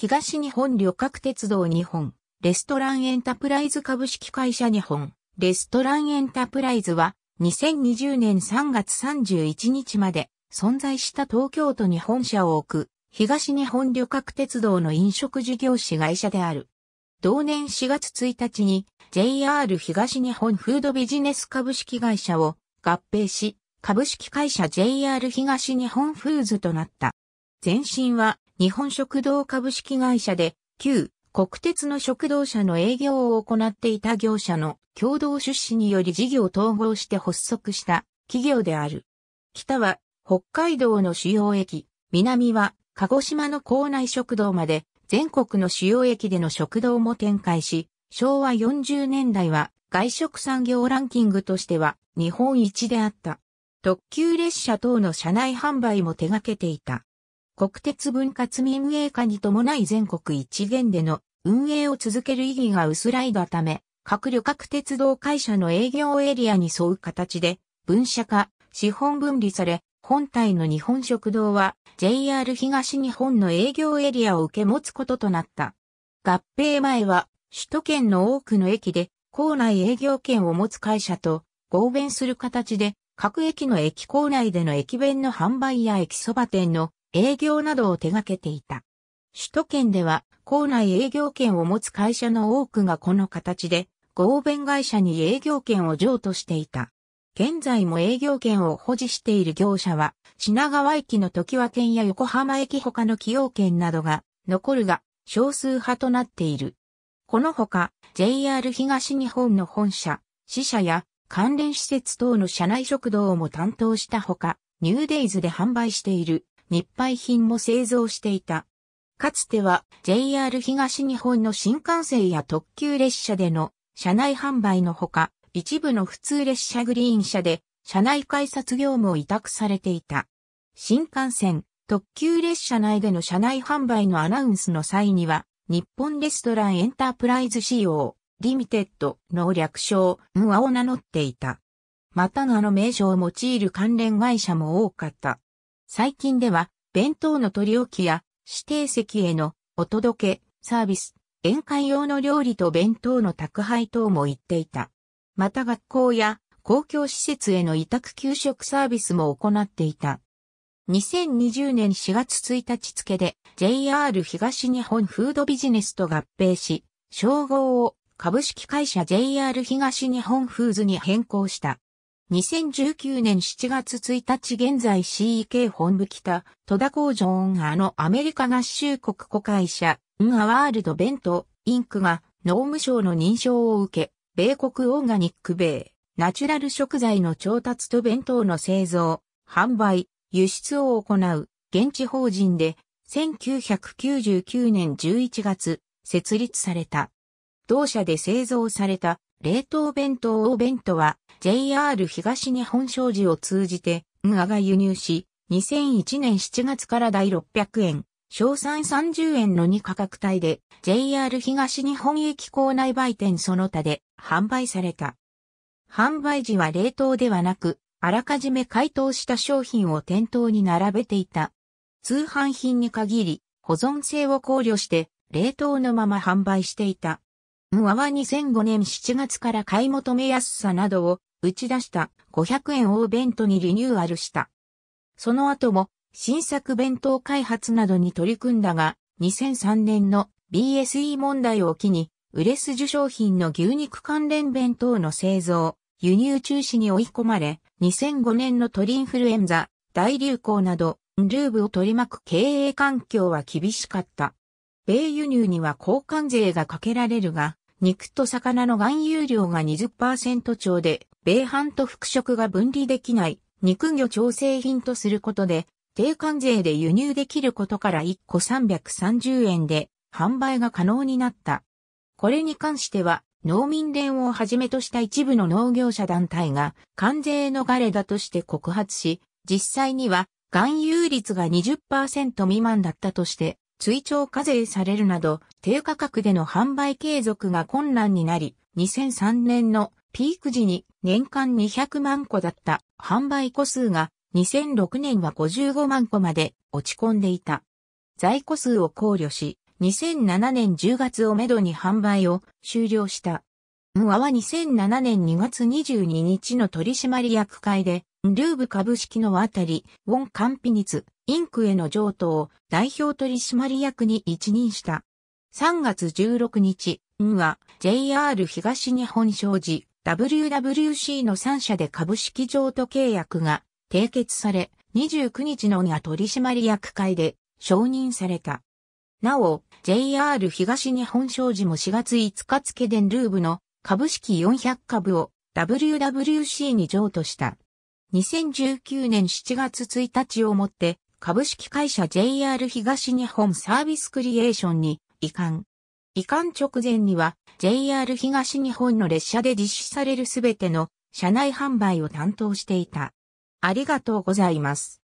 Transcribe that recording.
東日本旅客鉄道日本、レストランエンタプライズ株式会社日本、レストランエンタプライズは、2020年3月31日まで存在した東京都に本社を置く、東日本旅客鉄道の飲食事業子会社である。同年4月1日に JR 東日本フードビジネス株式会社を合併し、株式会社 JR 東日本フーズとなった。前身は日本食堂株式会社で、旧国鉄の食堂車の営業を行っていた業者の共同出資により事業統合して発足した企業である。北は北海道の主要駅、南は鹿児島の校内食堂まで全国の主要駅での食堂も展開し、昭和40年代は外食産業ランキングとしては日本一であった。特急列車等の車内販売も手掛けていた。国鉄分割民営化に伴い全国一元での運営を続ける意義が薄らいだため、各旅客鉄道会社の営業エリアに沿う形で、分社化、資本分離され、本体の日本食堂は JR 東日本の営業エリアを受け持つこととなった。合併前は、首都圏の多くの駅で、構内営業権を持つ会社と合弁する形で、各駅の駅構内での駅弁の販売や駅そば店の営業などを手掛けていた。首都圏では、校内営業権を持つ会社の多くがこの形で、合弁会社に営業権を譲渡していた。現在も営業権を保持している業者は、品川駅の時和店や横浜駅他の企業権などが残るが、少数派となっている。このほか、JR 東日本の本社、支社や関連施設等の社内食堂も担当したほか、ニューデイズで販売している日配品も製造していた。かつては JR 東日本の新幹線や特急列車での車内販売のほか、一部の普通列車グリーン車で車内改札業務を委託されていた。新幹線、特急列車内での車内販売のアナウンスの際には、日本レストランエンタープライズ仕様、リミテッドの略称、ムアを名乗っていた。またあの名称を用いる関連会社も多かった。最近では、弁当の取り置きや指定席へのお届け、サービス、宴会用の料理と弁当の宅配等も行っていた。また学校や公共施設への委託給食サービスも行っていた。2020年4月1日付で JR 東日本フードビジネスと合併し、称号を株式会社 JR 東日本フーズに変更した。2019年7月1日現在 CEK 本部北、戸田工場オンアのアメリカ合衆国子会社、ウンアワールドベント、インクが農務省の認証を受け、米国オーガニック米、ナチュラル食材の調達と弁当の製造、販売、輸出を行う、現地法人で、1999年11月、設立された。同社で製造された冷凍弁当お弁当は JR 東日本商事を通じて、んあが輸入し、2001年7月から第600円、賞賛30円の2価格帯で JR 東日本駅構内売店その他で販売された。販売時は冷凍ではなく、あらかじめ解凍した商品を店頭に並べていた。通販品に限り、保存性を考慮して、冷凍のまま販売していた。ムアは2005年7月から買い求めやすさなどを打ち出した500円を弁当にリニューアルした。その後も新作弁当開発などに取り組んだが、2003年の BSE 問題を機に、売れ筋商品の牛肉関連弁当の製造、輸入中止に追い込まれ、2005年の鳥インフルエンザ、大流行など、ルーブを取り巻く経営環境は厳しかった。米輸入には交換税がかけられるが、肉と魚の含有量が20%超で、米飯と副食が分離できない肉魚調整品とすることで、低関税で輸入できることから1個330円で販売が可能になった。これに関しては、農民連をはじめとした一部の農業者団体が関税のガレだとして告発し、実際には含有率が20%未満だったとして追徴課税されるなど、低価格での販売継続が困難になり、2003年のピーク時に年間200万個だった販売個数が2006年は55万個まで落ち込んでいた。在庫数を考慮し、2007年10月をめどに販売を終了した。ムアは2007年2月22日の取締役会で、ルーブ株式のあたり、ウォンカンピニツ、インクへの譲渡を代表取締役に一任した。3月16日、運は JR 東日本商事 WWC の3社で株式譲渡契約が締結され、29日の運が取締役会で承認された。なお、JR 東日本商事も4月5日付でルーブの株式400株を WWC に譲渡した。2019年7月1日をもって株式会社 JR 東日本サービスクリエーションに移管。移管直前には JR 東日本の列車で実施されるすべての車内販売を担当していた。ありがとうございます。